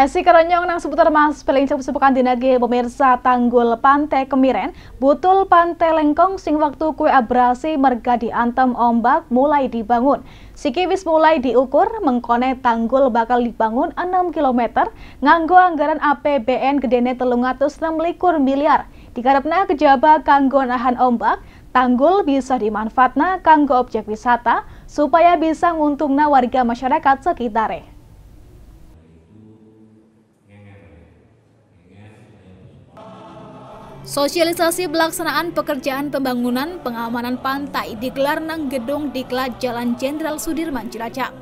Esi kerenyong nang seputar mas sepekan dina dinagi pemirsa tanggul pantai kemiren, butul pantai lengkong sing waktu kue abrasi merga diantem ombak mulai dibangun. Siki wis mulai diukur, mengkone tanggul bakal dibangun 6 km, nganggo anggaran APBN gedene telungatus 6 likur miliar. Dikarepna kejaba kanggo nahan ombak, tanggul bisa dimanfaatna kanggo objek wisata, supaya bisa nguntungna warga masyarakat sekitare. Sosialisasi pelaksanaan pekerjaan pembangunan pengamanan pantai digelar nang gedung diklat Jalan Jenderal Sudirman Cilacap.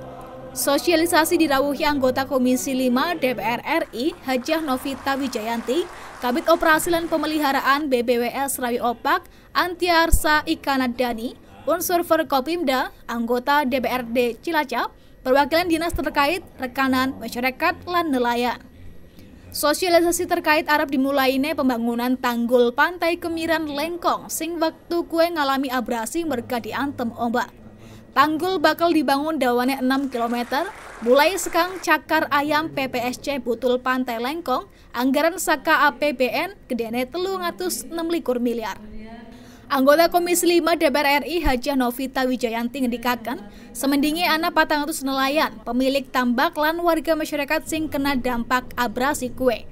Sosialisasi dirawuhi anggota Komisi 5 DPR RI Hajah Novita Wijayanti, Kabit Operasi dan Pemeliharaan BBWS Rawi Opak, Antiarsa Ikanadani, unsur Verkopimda, anggota DPRD Cilacap, perwakilan dinas terkait, rekanan, masyarakat, dan nelayan. Sosialisasi terkait Arab dimulainya pembangunan tanggul pantai Kemiran Lengkong sing waktu kue ngalami abrasi merga diantem ombak. Tanggul bakal dibangun dawane 6 km mulai sekang cakar ayam PPSC Butul Pantai Lengkong anggaran saka APBN telung gedene 306 miliar. Anggota Komisi 5 DPR RI Hajah Novita Wijayanti ngendikakan, semendingi anak atus nelayan, pemilik tambak lan warga masyarakat sing kena dampak abrasi kue.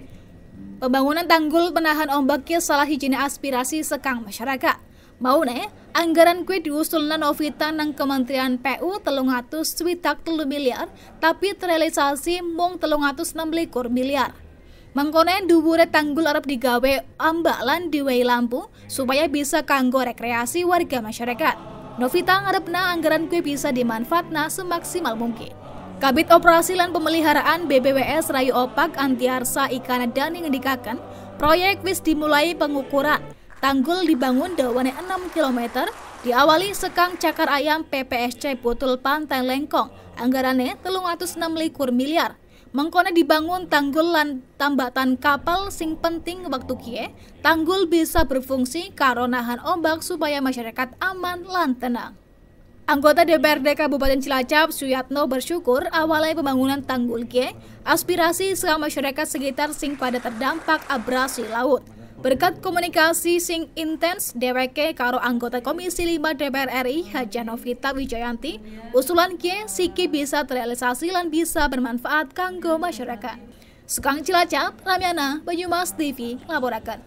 Pembangunan tanggul penahan ombak ke ya salah hijinnya aspirasi sekang masyarakat. ne, anggaran kue na Novita nang Kementerian PU telung atus swidak telu miliar, tapi terrealisasi mung telung atus enam miliar. Mengkonen dubure tanggul arep digawe ambalan di Wei lampu supaya bisa kanggo rekreasi warga masyarakat. Novita ngarepna anggaran kue bisa dimanfaatna semaksimal mungkin. Kabit Operasi dan Pemeliharaan BBWS Rayu Opak Antiarsa Ikana Dani ngedikakan, proyek wis dimulai pengukuran. Tanggul dibangun dawane 6 km, diawali sekang cakar ayam PPSC Putul Pantai Lengkong, anggarannya 306 likur miliar. Mengkona dibangun tanggul lan tambatan kapal sing penting waktu kie, tanggul bisa berfungsi karo nahan ombak supaya masyarakat aman lan tenang. Anggota DPRD Kabupaten Cilacap, Suyatno bersyukur awalnya pembangunan tanggul kie, aspirasi selama masyarakat sekitar sing pada terdampak abrasi laut. Berkat komunikasi sing intens DWK karo anggota Komisi 5 DPR RI Hajah Novita Wijayanti, usulan Kie Siki bisa terrealisasi dan bisa bermanfaat kanggo masyarakat. Sukang Cilacap, Ramyana, Banyumas TV, laporakan.